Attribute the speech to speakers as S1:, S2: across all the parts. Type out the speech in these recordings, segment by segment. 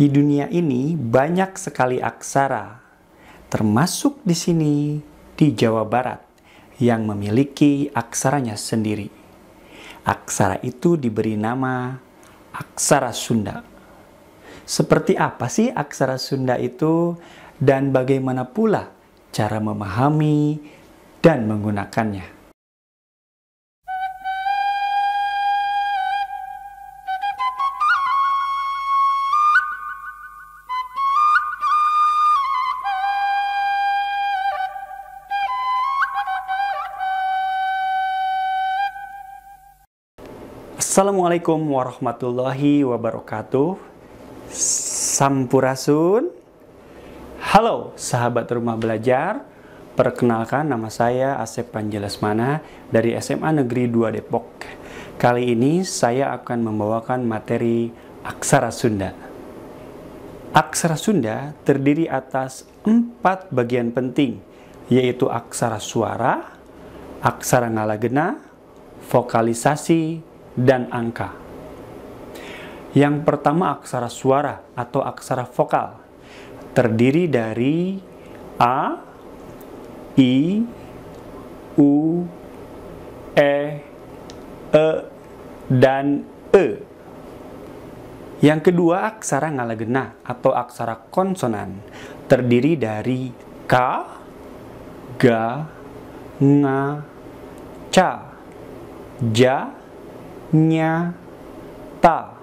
S1: Di dunia ini banyak sekali aksara, termasuk di sini di Jawa Barat yang memiliki aksaranya sendiri. Aksara itu diberi nama aksara Sunda. Seperti apa sih aksara Sunda itu dan bagaimana pula cara memahami dan menggunakannya? Assalamualaikum warahmatullahi wabarakatuh. Sampurasun. Halo sahabat rumah belajar. Perkenalkan nama saya Asep Panjelasmana dari SMA Negeri 2 Depok. Kali ini saya akan membawakan materi aksara Sunda. Aksara Sunda terdiri atas empat bagian penting, yaitu aksara suara, aksara ngalagena, vokalisasi, dan angka. Yang pertama aksara suara atau aksara vokal terdiri dari a, i, u, e, e dan e. Yang kedua aksara ngalagena atau aksara konsonan terdiri dari k, ga, nga, ca, ja, nyata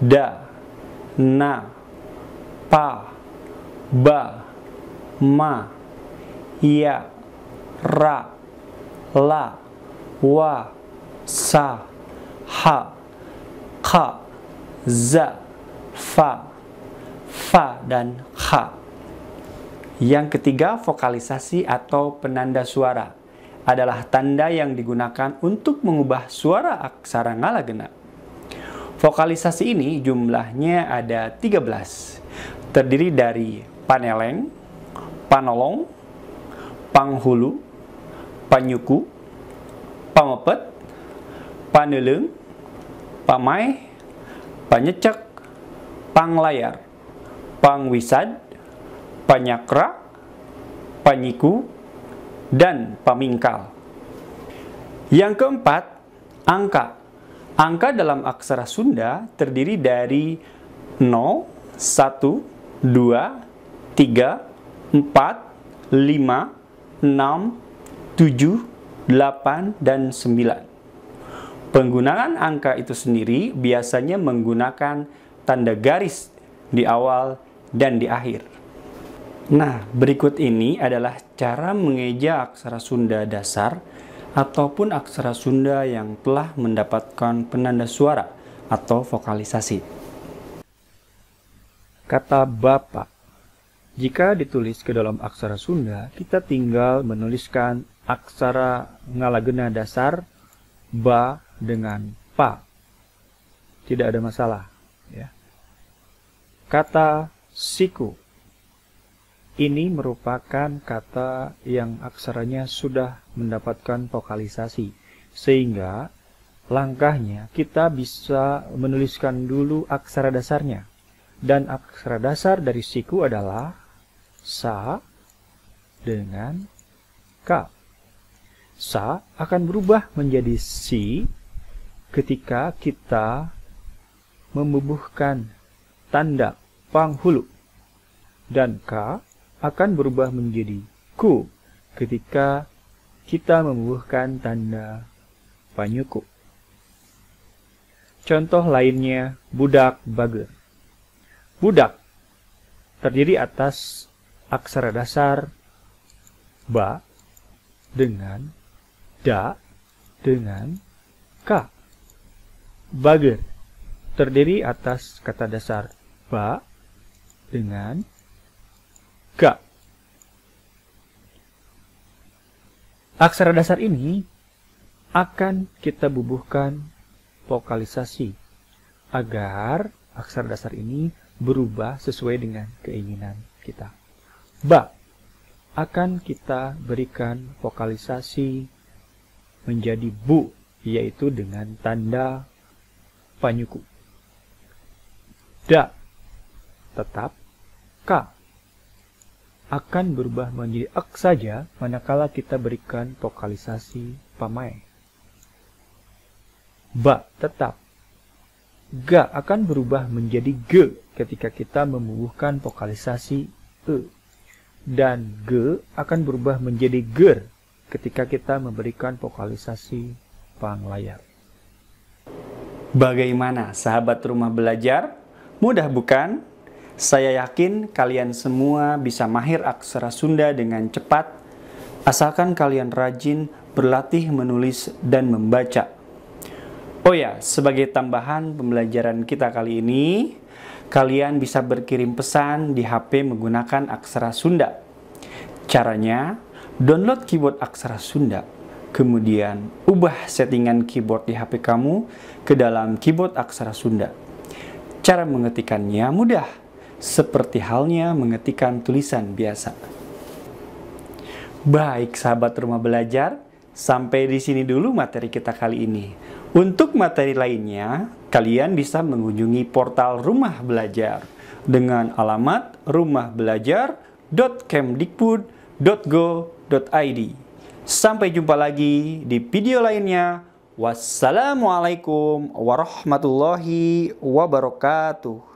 S1: da na pa ba ma ya ra la wa sa ha ka za fa fa dan kha. Yang ketiga, vokalisasi atau penanda suara adalah tanda yang digunakan untuk mengubah suara aksara ngala genap. Vokalisasi ini jumlahnya ada 13, terdiri dari paneleng, panolong, panghulu, panyuku, pamepet, paneleng, pamai, panyecek, panglayar, pangwisad, panyakra, panyiku, dan pamingkal. Yang keempat, angka. Angka dalam aksara Sunda terdiri dari 0, 1, 2, 3, 4, 5, 6, 7, 8, dan 9. Penggunaan angka itu sendiri biasanya menggunakan tanda garis di awal dan di akhir. Nah, berikut ini adalah cara mengeja aksara Sunda dasar ataupun aksara Sunda yang telah mendapatkan penanda suara atau vokalisasi. Kata bapak. Jika ditulis ke dalam aksara Sunda, kita tinggal menuliskan aksara ngalagena dasar ba dengan pa. Tidak ada masalah, ya. Kata siku ini merupakan kata yang aksaranya sudah mendapatkan vokalisasi, sehingga langkahnya kita bisa menuliskan dulu aksara dasarnya. Dan aksara dasar dari siku adalah sa dengan ka. Sa akan berubah menjadi si ketika kita membubuhkan tanda panghulu. Dan ka akan berubah menjadi ku ketika kita membubuhkan tanda panyuku. Contoh lainnya budak bager. Budak terdiri atas aksara dasar ba dengan da dengan ka. Bager terdiri atas kata dasar ba dengan Ga. Aksara dasar ini akan kita bubuhkan vokalisasi agar aksara dasar ini berubah sesuai dengan keinginan kita. Ba akan kita berikan vokalisasi menjadi bu yaitu dengan tanda panyuku. Da tetap ka akan berubah menjadi ek saja manakala kita berikan vokalisasi pamai. Ba tetap. Ga akan berubah menjadi ge ketika kita membubuhkan vokalisasi e. Dan ge akan berubah menjadi ger ketika kita memberikan vokalisasi panglayar. Bagaimana sahabat rumah belajar? Mudah bukan? Saya yakin kalian semua bisa mahir aksara Sunda dengan cepat, asalkan kalian rajin berlatih menulis dan membaca. Oh ya, sebagai tambahan pembelajaran kita kali ini, kalian bisa berkirim pesan di HP menggunakan aksara Sunda. Caranya, download keyboard aksara Sunda, kemudian ubah settingan keyboard di HP kamu ke dalam keyboard aksara Sunda. Cara mengetikannya mudah seperti halnya mengetikkan tulisan biasa. Baik sahabat rumah belajar, sampai di sini dulu materi kita kali ini. Untuk materi lainnya, kalian bisa mengunjungi portal Rumah Belajar dengan alamat rumahbelajar.kemdikbud.go.id. Sampai jumpa lagi di video lainnya. Wassalamualaikum warahmatullahi wabarakatuh.